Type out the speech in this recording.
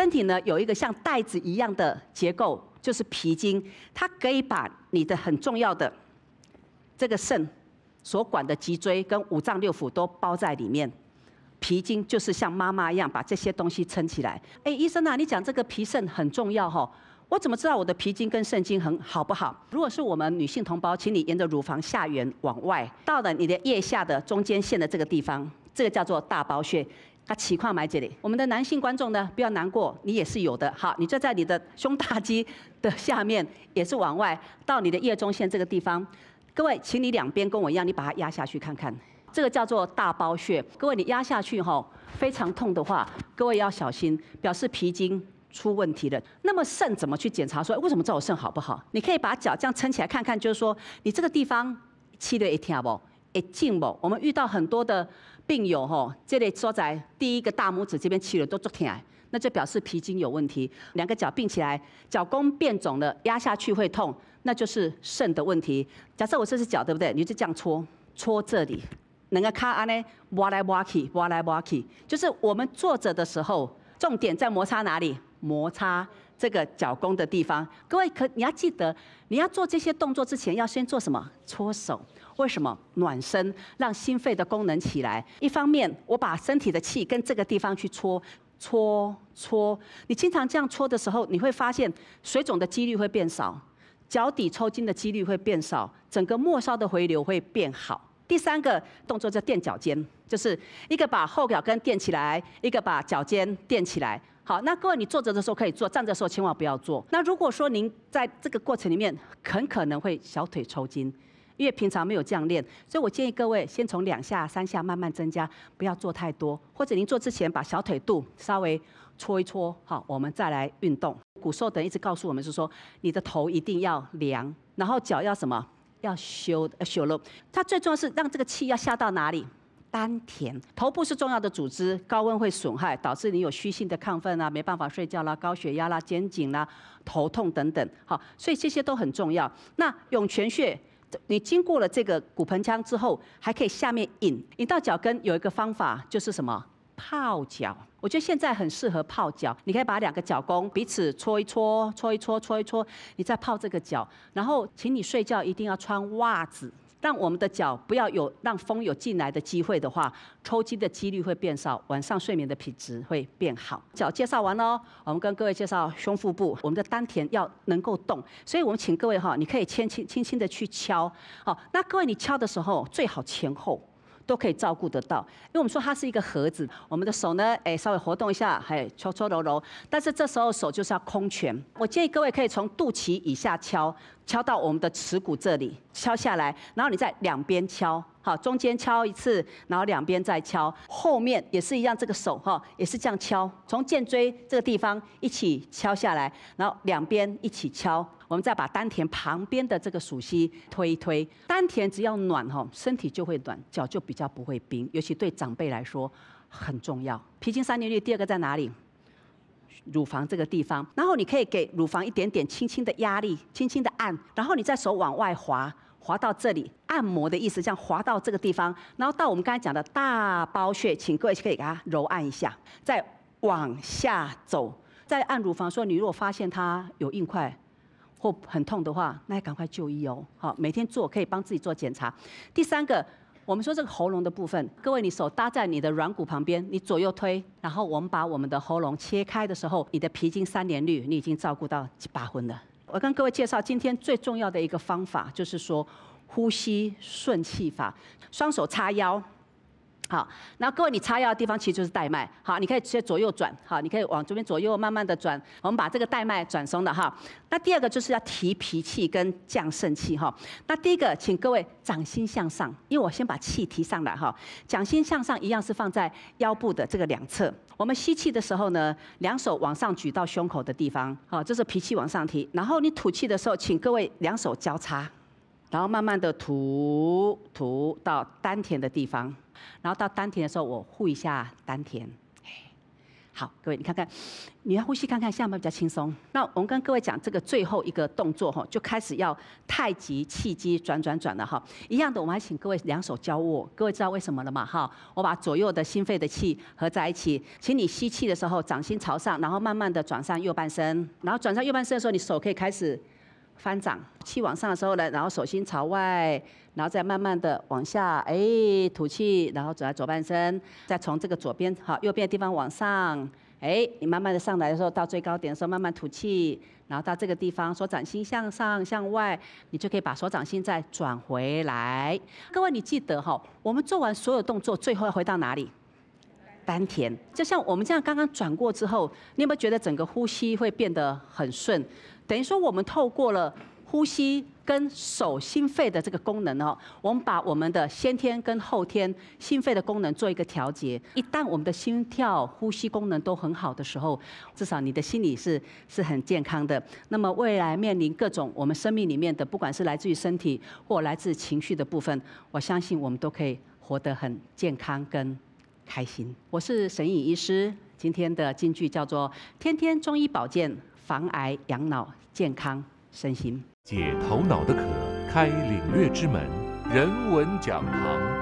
身体呢有一个像袋子一样的结构，就是皮筋，它可以把你的很重要的这个肾所管的脊椎跟五脏六腑都包在里面。皮筋就是像妈妈一样把这些东西撑起来。哎，医生啊，你讲这个皮肾很重要哈，我怎么知道我的皮筋跟肾经很好不好？如果是我们女性同胞，请你沿着乳房下缘往外，到了你的腋下的中间线的这个地方，这个叫做大包穴。那起况埋这里。我们的男性观众呢，不要难过，你也是有的。好，你就在你的胸大肌的下面，也是往外到你的腋中线这个地方。各位，请你两边跟我一样，你把它压下去看看。这个叫做大包穴。各位，你压下去哈，非常痛的话，各位要小心，表示皮筋。出问题了。那么肾怎么去检查？说为什么知道我肾好不好？你可以把脚这样撑起来看看，就是说你这个地方气的一听不，一进不。我们遇到很多的。并有吼，这里坐在第一个大拇指这边起了都坐起来，那就表示脾经有问题。两个脚并起来，脚弓变肿了，压下去会痛，那就是肾的问题。假设我这是脚对不对？你就这样搓搓这里，两个卡安呢 w 来 l 去，y 来 a 去，就是我们坐着的时候，重点在摩擦哪里？摩擦这个脚弓的地方。各位可你要记得，你要做这些动作之前要先做什么？搓手。为什么暖身让心肺的功能起来？一方面我把身体的气跟这个地方去搓搓搓，你经常这样搓的时候，你会发现水肿的几率会变少，脚底抽筋的几率会变少，整个末梢的回流会变好。第三个动作叫垫脚尖，就是一个把后脚跟垫起来，一个把脚尖垫起来。好，那各位你坐着的时候可以坐，站着的时候千万不要做。那如果说您在这个过程里面很可能会小腿抽筋。因为平常没有这样练，所以我建议各位先从两下、三下慢慢增加，不要做太多。或者您做之前把小腿肚稍微搓一搓，好，我们再来运动。骨瘦等一直告诉我们是说，你的头一定要凉，然后脚要什么？要修修了。它最重要是让这个气要下到哪里？丹田。头部是重要的组织，高温会损害，导致你有虚性的亢奋啊，没办法睡觉啦，高血压啦，肩颈啦，头痛等等。好，所以这些都很重要。那涌泉穴。你经过了这个骨盆腔之后，还可以下面引引到脚跟。有一个方法就是什么泡脚，我觉得现在很适合泡脚。你可以把两个脚弓彼此搓一搓，搓一搓，搓一搓，你再泡这个脚。然后，请你睡觉一定要穿袜子。让我们的脚不要有让风有进来的机会的话，抽筋的几率会变少，晚上睡眠的品质会变好。脚介绍完喽，我们跟各位介绍胸腹部，我们的丹田要能够动，所以我们请各位哈，你可以轻轻轻轻的去敲。好，那各位你敲的时候最好前后。都可以照顾得到，因为我们说它是一个盒子，我们的手呢，哎，稍微活动一下，哎，搓搓揉揉，但是这时候手就是要空拳。我建议各位可以从肚脐以下敲，敲到我们的耻骨这里，敲下来，然后你在两边敲。中间敲一次，然后两边再敲，后面也是一样，这个手哈也是这样敲，从剑椎这个地方一起敲下来，然后两边一起敲，我们再把丹田旁边的这个属息推一推，丹田只要暖哈，身体就会暖，脚就比较不会冰，尤其对长辈来说很重要。脾经三年穴第二个在哪里？乳房这个地方，然后你可以给乳房一点点轻轻的压力，轻轻的按，然后你再手往外滑。滑到这里，按摩的意思，这样滑到这个地方，然后到我们刚才讲的大包穴，请各位可以给它揉按一下。再往下走，再按乳房。说你如果发现它有硬块或很痛的话，那赶快就医哦。好，每天做可以帮自己做检查。第三个，我们说这个喉咙的部分，各位你手搭在你的软骨旁边，你左右推，然后我们把我们的喉咙切开的时候，你的皮筋三连率你已经照顾到八分了。我跟各位介绍今天最重要的一个方法，就是说呼吸顺气法，双手叉腰。好，那各位你插药的地方其实就是带脉。好，你可以直接左右转，好，你可以往这边左右慢慢的转，我们把这个带脉转松的哈。那第二个就是要提脾气跟降肾气哈。那第一个，请各位掌心向上，因为我先把气提上来哈。掌心向上一样是放在腰部的这个两侧。我们吸气的时候呢，两手往上举到胸口的地方，好，这是脾气往上提。然后你吐气的时候，请各位两手交叉。然后慢慢的涂涂到丹田的地方，然后到丹田的时候，我呼一下丹田。好，各位你看看，你要呼吸看看，下面比较轻松。那我们跟各位讲这个最后一个动作哈，就开始要太极气机转转转了哈。一样的，我们还请各位两手交握，各位知道为什么了嘛哈？我把左右的心肺的气合在一起，请你吸气的时候，掌心朝上，然后慢慢的转上右半身，然后转上右半身的时候，你手可以开始。翻掌，气往上的时候呢，然后手心朝外，然后再慢慢的往下，哎，吐气，然后转左半身，再从这个左边好右边的地方往上，哎，你慢慢的上来的时候，到最高点的时候慢慢吐气，然后到这个地方，手掌心向上向外，你就可以把手掌心再转回来。各位，你记得哈，我们做完所有动作，最后要回到哪里？丹田。就像我们这样刚刚转过之后，你有没有觉得整个呼吸会变得很顺？等于说，我们透过了呼吸跟手心肺的这个功能哦，我们把我们的先天跟后天心肺的功能做一个调节。一旦我们的心跳、呼吸功能都很好的时候，至少你的心理是是很健康的。那么未来面临各种我们生命里面的，不管是来自于身体或来自情绪的部分，我相信我们都可以活得很健康跟开心。我是沈颖医师，今天的金句叫做“天天中医保健”。防癌、养脑、健康身心，解头脑的渴，开领略之门，人文讲堂。